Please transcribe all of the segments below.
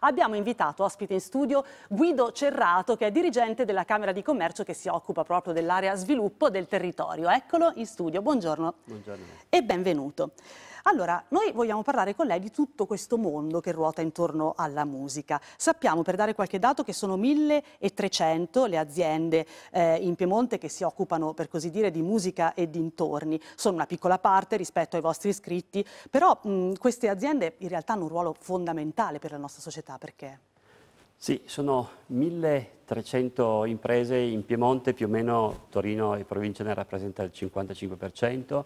abbiamo invitato ospite in studio Guido Cerrato, che è dirigente della Camera di Commercio che si occupa proprio dell'area sviluppo del territorio. Eccolo in studio, buongiorno. Buongiorno. E benvenuto. Allora, noi vogliamo parlare con lei di tutto questo mondo che ruota intorno alla musica. Sappiamo, per dare qualche dato, che sono 1300 le aziende eh, in Piemonte che si occupano, per così dire, di musica e dintorni. Sono una piccola parte rispetto ai vostri iscritti, però mh, queste aziende in realtà hanno un ruolo fondamentale per la nostra società, perché? Sì, sono 1300 300 imprese in Piemonte, più o meno Torino e provincia ne rappresenta il 55%.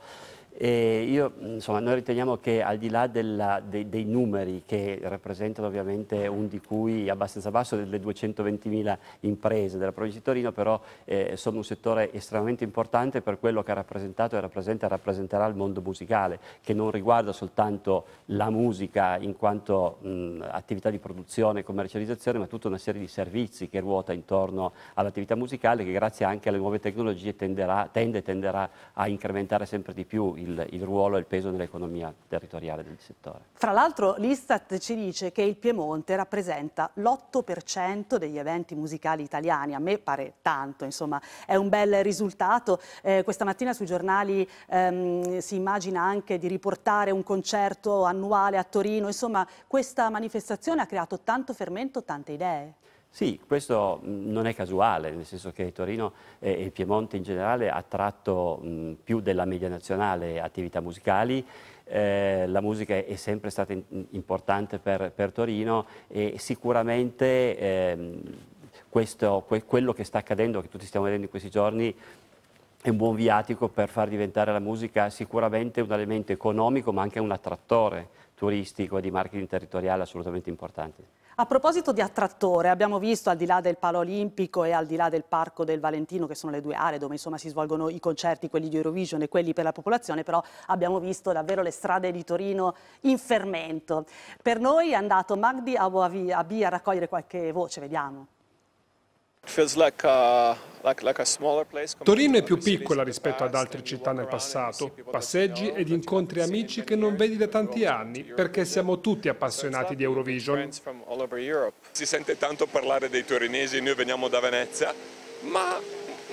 E io, insomma, noi riteniamo che al di là della, dei, dei, numeri che rappresentano ovviamente un di cui abbastanza basso delle 220.000 imprese della provincia di Torino, però eh, sono un settore estremamente importante per quello che ha rappresentato e rappresenta e rappresenterà il mondo musicale, che non riguarda soltanto la musica in quanto mh, attività di produzione e commercializzazione, ma tutta una serie di servizi che ruota intorno all'attività musicale che grazie anche alle nuove tecnologie tenderà, tende e tenderà a incrementare sempre di più il, il ruolo e il peso nell'economia territoriale del settore. Fra l'altro l'Istat ci dice che il Piemonte rappresenta l'8% degli eventi musicali italiani, a me pare tanto, insomma è un bel risultato. Eh, questa mattina sui giornali ehm, si immagina anche di riportare un concerto annuale a Torino, insomma questa manifestazione ha creato tanto fermento, tante idee. Sì, questo mm, non è casuale, nel senso che Torino e il Piemonte in generale ha tratto mm, più della media nazionale attività musicali, eh, la musica è sempre stata importante per, per, Torino e sicuramente eh, questo, que, quello che sta accadendo, che tutti stiamo vedendo in questi giorni, è un buon viatico per far diventare la musica sicuramente un elemento economico ma anche un attrattore turistico e di marketing territoriale assolutamente importante. A proposito di attrattore, abbiamo visto al di là del Palo Olimpico e al di là del Parco del Valentino, che sono le due aree dove insomma, si svolgono i concerti, quelli di Eurovision e quelli per la popolazione, però abbiamo visto davvero le strade di Torino in fermento. Per noi è andato Magdi Abouabi a raccogliere qualche voce, vediamo. Torino è più piccola rispetto ad altre città nel passato. Passeggi ed incontri amici che non vedi da tanti anni, perché siamo tutti appassionati di Eurovision. Si sente tanto parlare dei torinesi, noi veniamo da Venezia, ma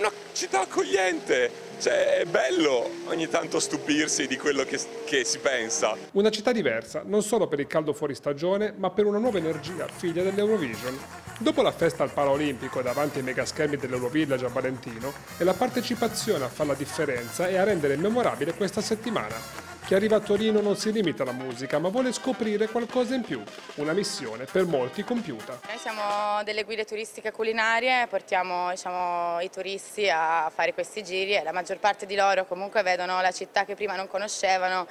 una città accogliente. Cioè, è bello ogni tanto stupirsi di quello che, che, si pensa. Una città diversa, non solo per il caldo fuori stagione, ma per una nuova energia figlia dell'Eurovision. Dopo la festa al Paralimpico davanti ai megaschermi dell'Eurovillage a Valentino, è la partecipazione a far la differenza e a rendere memorabile questa settimana. Chi arriva a Torino non si limita alla musica, ma vuole scoprire qualcosa in più, una missione per molti compiuta. Noi siamo delle guide turistiche culinarie, portiamo diciamo, i turisti a fare questi giri e la maggior parte di loro comunque vedono la città che prima non conoscevano,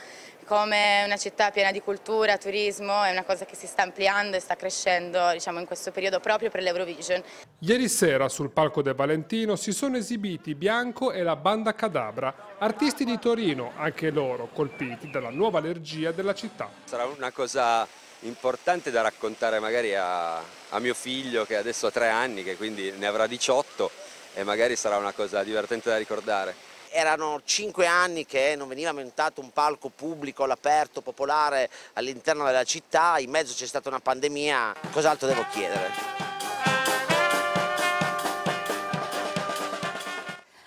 come una città piena di cultura, turismo, è una cosa che si sta ampliando e sta crescendo diciamo, in questo periodo proprio per l'Eurovision. Ieri sera sul palco del Valentino si sono esibiti Bianco e la banda Cadabra, artisti di Torino, anche loro colpiti dalla nuova allergia della città. Sarà una cosa importante da raccontare magari a, a mio figlio che adesso ha tre anni, che quindi ne avrà 18 e magari sarà una cosa divertente da ricordare erano cinque anni che non veniva aumentato un palco pubblico all'aperto, popolare all'interno della città, in mezzo c'è stata una pandemia, cos'altro devo chiedere?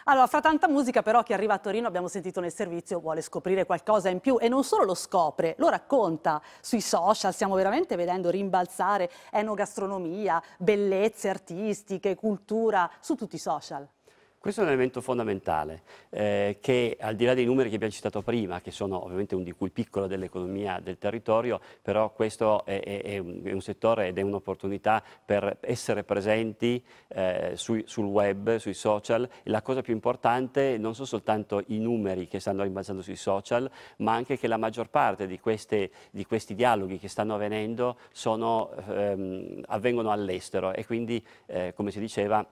Allora, fra tanta musica però che arriva a Torino, abbiamo sentito nel servizio, vuole scoprire qualcosa in più e non solo lo scopre, lo racconta sui social, stiamo veramente vedendo rimbalzare enogastronomia, bellezze artistiche, cultura, su tutti i social. Questo è un elemento fondamentale eh, che al di là dei numeri che abbiamo citato prima, che sono ovviamente un di cui piccolo dell'economia del territorio, però questo è, è, è, un, è un, settore ed è un'opportunità per essere presenti eh, sui, sul web, sui social. La cosa più importante non sono soltanto i numeri che stanno rimbalzando sui social, ma anche che la maggior parte di, queste, di questi dialoghi che stanno avvenendo sono, ehm, avvengono all'estero e quindi, eh, come si diceva,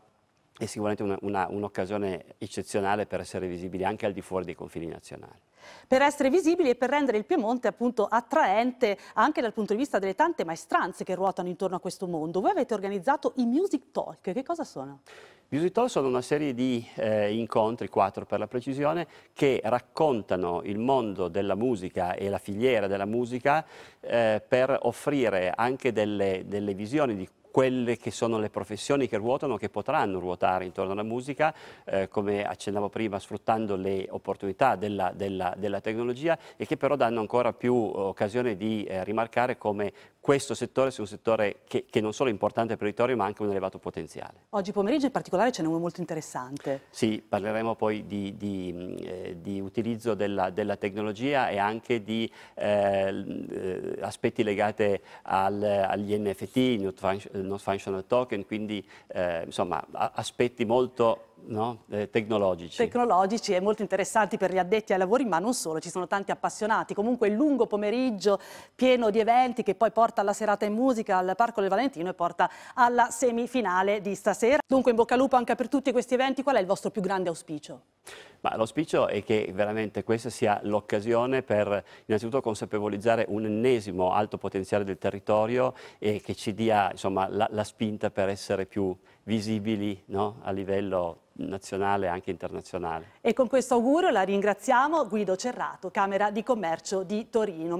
è sicuramente una, una, un'occasione eccezionale per essere visibili anche al di fuori dei confini nazionali. Per essere visibili e per rendere il Piemonte appunto attraente anche dal punto di vista delle tante maestranze che ruotano intorno a questo mondo. Voi avete organizzato i Music Talk, che cosa sono? Music Talk sono una serie di eh, incontri, quattro per la precisione, che raccontano il mondo della musica e la filiera della musica eh, per offrire anche delle, delle visioni di quelle che sono le professioni che ruotano, che potranno ruotare intorno alla musica, eh, come accennavo prima, sfruttando le opportunità della, della, della, tecnologia e che però danno ancora più eh, occasione di eh, rimarcare come questo settore sia un settore che, che, non solo è importante per il territorio ma anche un elevato potenziale. Oggi pomeriggio in particolare ce n'è uno molto interessante. Sì, parleremo poi di, di, eh, di utilizzo della, della, tecnologia e anche di eh, aspetti legati al, agli NFT, non functional token, quindi eh, insomma aspetti molto no? eh, tecnologici. Tecnologici e molto interessanti per gli addetti ai lavori, ma non solo, ci sono tanti appassionati. Comunque il lungo pomeriggio pieno di eventi che poi porta alla serata in musica al Parco del Valentino e porta alla semifinale di stasera. Dunque in bocca al lupo anche per tutti questi eventi, qual è il vostro più grande auspicio? Ma l'auspicio è che veramente questa sia l'occasione per innanzitutto consapevolizzare un ennesimo alto potenziale del territorio e che ci dia insomma, la, la spinta per essere più visibili no? a livello nazionale e anche internazionale. E con questo augurio la ringraziamo Guido Cerrato, Camera di Commercio di Torino.